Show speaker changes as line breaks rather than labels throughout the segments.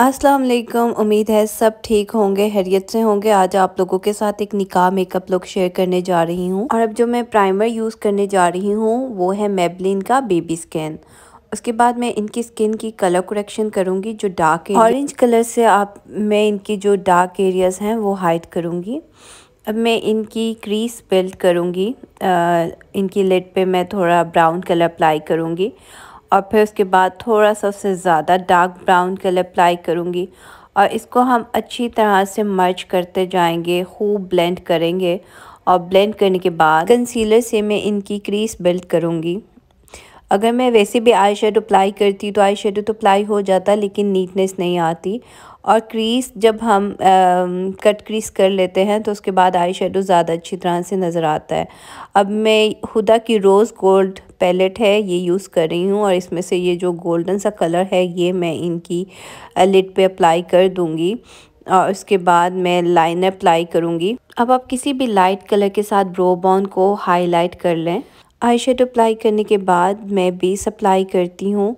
अस्सलाम वालेकुम उम्मीद है सब ठीक होंगे हैरियत से होंगे आज आप लोगों के साथ एक निकाह मेकअप लुक शेयर करने जा रही हूँ और अब जो मैं प्राइमर यूज़ करने जा रही हूँ वो है मेबलिन का बेबी स्किन उसके बाद मैं इनकी स्किन की कलर करेक्शन करूँगी जो डार्क ऑरेंज कलर से आप मैं इनकी जो डार्क एरियाज़ हैं वो हाइड करूँगी अब मैं इनकी क्रीस बिल्ड करूँगी इनकी लेट पे मैं थोड़ा ब्राउन कलर अप्लाई करूँगी और फिर उसके बाद थोड़ा सा उससे ज़्यादा डार्क ब्राउन कलर अप्लाई करूँगी और इसको हम अच्छी तरह से मर्च करते जाएंगे खूब ब्लेंड करेंगे और ब्लेंड करने के बाद कंसीलर से मैं इनकी क्रीस बिल्ड करूँगी अगर मैं वैसे भी आई शेडो अप्लाई करती तो आई शेडो तो अप्लाई हो जाता लेकिन नीटनेस नहीं आती और क्रीस जब हम आ, कट क्रीस कर लेते हैं तो उसके बाद आई शेडो ज़्यादा अच्छी तरह से नज़र आता है अब मैं हुदा की रोज़ गोल्ड पैलेट है ये यूज़ कर रही हूँ और इसमें से ये जो गोल्डन सा कलर है ये मैं इनकी लिट पे अप्लाई कर दूँगी और उसके बाद मैं लाइनर अप्लाई करूँगी अब आप किसी भी लाइट कलर के साथ ब्रो बॉन को हाईलाइट कर लें आई शेड अप्लाई करने के बाद मैं बेस अप्लाई करती हूँ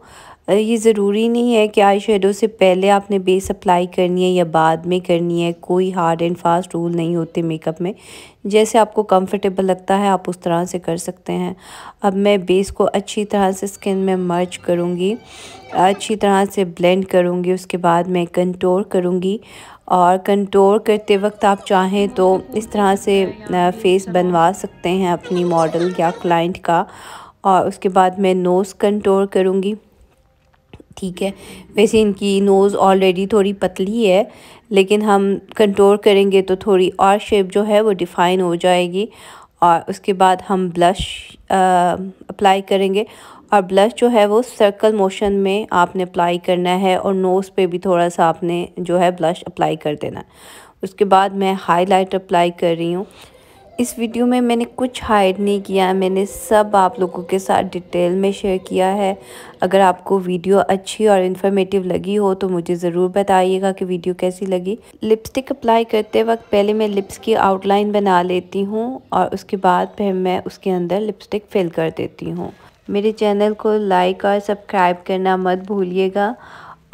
ये ज़रूरी नहीं है कि आई शेडो से पहले आपने बेस अप्लाई करनी है या बाद में करनी है कोई हार्ड एंड फास्ट रूल नहीं होते मेकअप में जैसे आपको कंफर्टेबल लगता है आप उस तरह से कर सकते हैं अब मैं बेस को अच्छी तरह से स्किन में मर्च करूँगी अच्छी तरह से ब्लेंड करूँगी उसके बाद मैं कंटोर करूँगी और कंटोर करते वक्त आप चाहें तो इस तरह से फेस बनवा सकते हैं अपनी मॉडल या क्लाइंट का और उसके बाद मैं नोज़ कंटोर करूँगी ठीक है वैसे इनकी नोज़ ऑलरेडी थोड़ी पतली है लेकिन हम कंट्रोल करेंगे तो थोड़ी और शेप जो है वो डिफ़ाइन हो जाएगी और उसके बाद हम ब्लश अप्लाई करेंगे और ब्लश जो है वो सर्कल मोशन में आपने अप्लाई करना है और नोज़ पे भी थोड़ा सा आपने जो है ब्लश अप्लाई कर देना उसके बाद मैं हाईलाइट अप्लाई कर रही हूँ इस वीडियो में मैंने कुछ हाइड नहीं किया मैंने सब आप लोगों के साथ डिटेल में शेयर किया है अगर आपको वीडियो अच्छी और इन्फॉर्मेटिव लगी हो तो मुझे ज़रूर बताइएगा कि वीडियो कैसी लगी लिपस्टिक अप्लाई करते वक्त पहले मैं लिप्स की आउटलाइन बना लेती हूँ और उसके बाद फिर मैं उसके अंदर लिपस्टिक फिल कर देती हूँ मेरे चैनल को लाइक और सब्सक्राइब करना मत भूलिएगा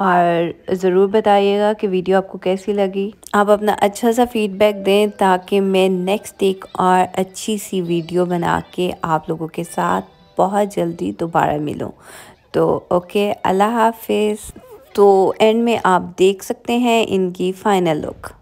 और ज़रूर बताइएगा कि वीडियो आपको कैसी लगी आप अपना अच्छा सा फीडबैक दें ताकि मैं नेक्स्ट एक और अच्छी सी वीडियो बना के आप लोगों के साथ बहुत जल्दी दोबारा मिलूँ तो ओके अल्लाह हाफिज़ तो एंड में आप देख सकते हैं इनकी फ़ाइनल लुक